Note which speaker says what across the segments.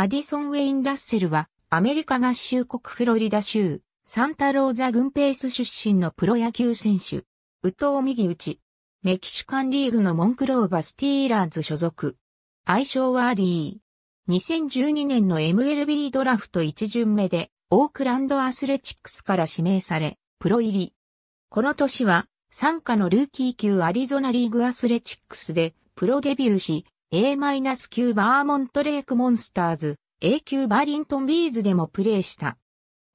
Speaker 1: アディソン・ウェイン・ラッセルは、アメリカ合衆国フロリダ州、サンタローザグンペース出身のプロ野球選手。右藤右打ち。メキシカンリーグのモンクローバスティーラーズ所属。愛称はアディー。2012年の MLB ドラフト1巡目で、オークランドアスレチックスから指名され、プロ入り。この年は、参加のルーキー級アリゾナリーグアスレチックスで、プロデビューし、A- 9バーモントレークモンスターズ、A 級バリントンビーズでもプレーした。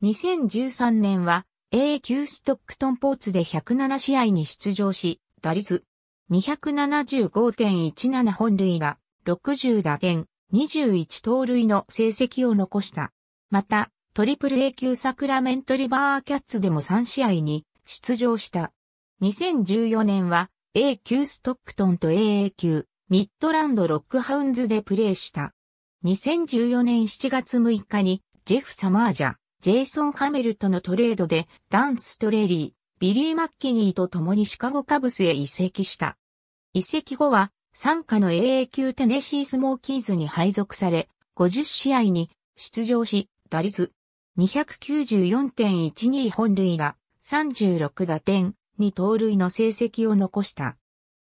Speaker 1: 2013年は A 級ストックトンポーツで107試合に出場し、打率275.17本塁打、60打点、21盗塁の成績を残した。また、トリプル A 級サクラメントリバーキャッツでも3試合に出場した。2014年は A 級ストックトンと AA 級ミッドランドロックハウンズでプレーした。2014年7月6日に、ジェフ・サマージャ、ジェイソン・ハメルとのトレードで、ダン・スストレリー、ビリー・マッキニーと共にシカゴカブスへ移籍した。移籍後は、参加の AA 級テネシー・スモーキーズに配属され、50試合に出場し、打率294.12本塁打、36打点、2盗塁の成績を残した。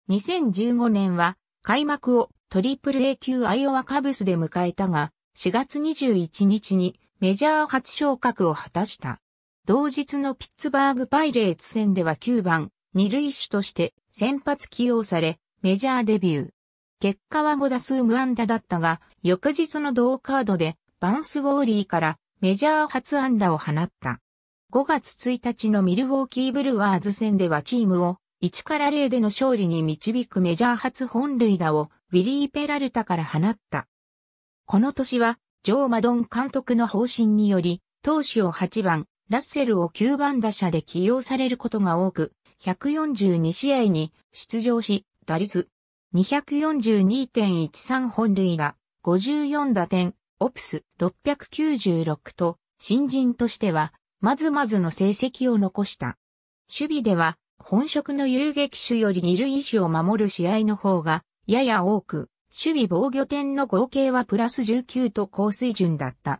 Speaker 1: 2015年は開幕をトリプル A 級アイオワカブスで迎えたが、4月21日にメジャー初昇格を果たした。同日のピッツバーグパイレーツ戦では9番、二塁手として先発起用され、メジャーデビュー。結果は5打数無安打だったが、翌日の同カードで、バンスウォーリーからメジャー初安打を放った。5月1日のミルウォーキーブルワーズ戦ではチームを1から0での勝利に導くメジャー初本塁打をウィリー・ペラルタから放った。この年は、ジョー・マドン監督の方針により、投手を8番、ラッセルを9番打者で起用されることが多く、142試合に出場し、打率242.13本塁打、54打点、オプス696と、新人としては、まずまずの成績を残した。守備では、本職の遊撃手より二塁手を守る試合の方が、やや多く、守備防御点の合計はプラス19と高水準だった。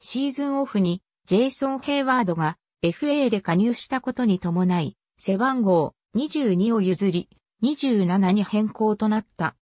Speaker 1: シーズンオフに、ジェイソン・ヘイワードが FA で加入したことに伴い、背番号22を譲り、27に変更となった。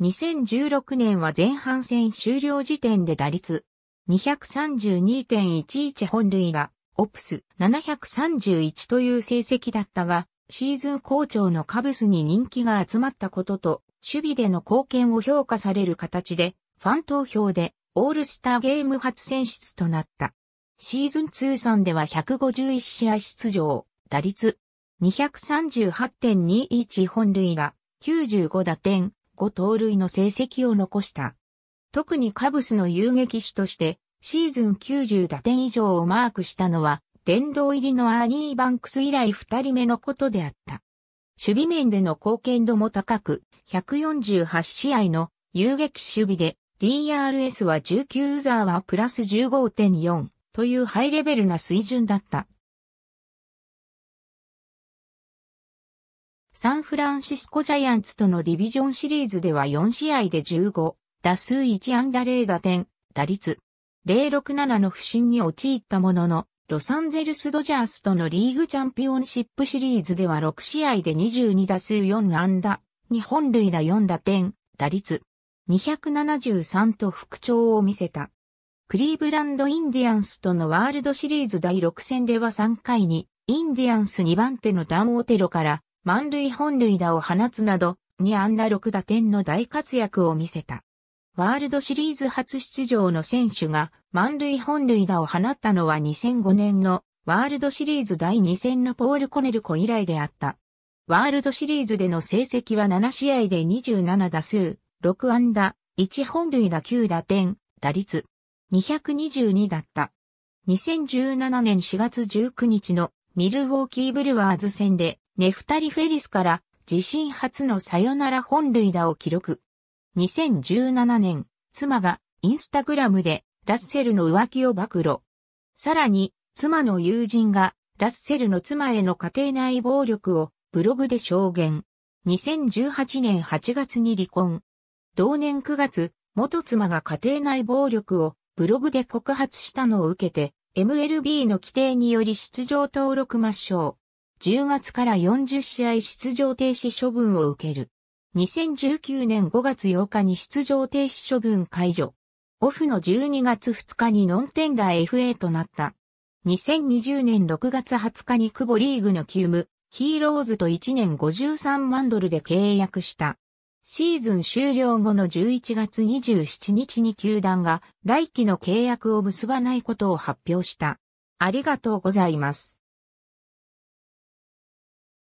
Speaker 1: 2016年は前半戦終了時点で打率232.11本塁打、オプス731という成績だったが、シーズン好調のカブスに人気が集まったことと、守備での貢献を評価される形で、ファン投票でオールスターゲーム初選出となった。シーズン通算では151試合出場、打率238.21本塁打、95打点、5盗塁の成績を残した。特にカブスの遊撃手として、シーズン90打点以上をマークしたのは、殿堂入りのアーニー・バンクス以来二人目のことであった。守備面での貢献度も高く、148試合の遊撃守備で DRS は19ザーはプラス15.4というハイレベルな水準だった。サンフランシスコジャイアンツとのディビジョンシリーズでは4試合で15、打数1安打0打点、打率、067の不振に陥ったものの、ロサンゼルスドジャースとのリーグチャンピオンシップシリーズでは6試合で22打数4安打、2本塁打4打点、打率273と復調を見せた。クリーブランド・インディアンスとのワールドシリーズ第6戦では3回に、インディアンス2番手のダン・オテロから満塁本塁打を放つなど、2安打6打点の大活躍を見せた。ワールドシリーズ初出場の選手が満塁本塁打を放ったのは2005年のワールドシリーズ第2戦のポール・コネルコ以来であった。ワールドシリーズでの成績は7試合で27打数、6安打、1本塁打9打点、打率222だった。2017年4月19日のミルウォーキーブルワーズ戦でネフタリ・フェリスから自身初のサヨナラ本塁打を記録。2017年、妻がインスタグラムでラッセルの浮気を暴露。さらに、妻の友人がラッセルの妻への家庭内暴力をブログで証言。2018年8月に離婚。同年9月、元妻が家庭内暴力をブログで告発したのを受けて、MLB の規定により出場登録抹消。10月から40試合出場停止処分を受ける。2019年5月8日に出場停止処分解除。オフの12月2日にノンテンダー FA となった。2020年6月20日に久保リーグの急務、ヒーローズと1年53万ドルで契約した。シーズン終了後の11月27日に球団が来季の契約を結ばないことを発表した。ありがとうございます。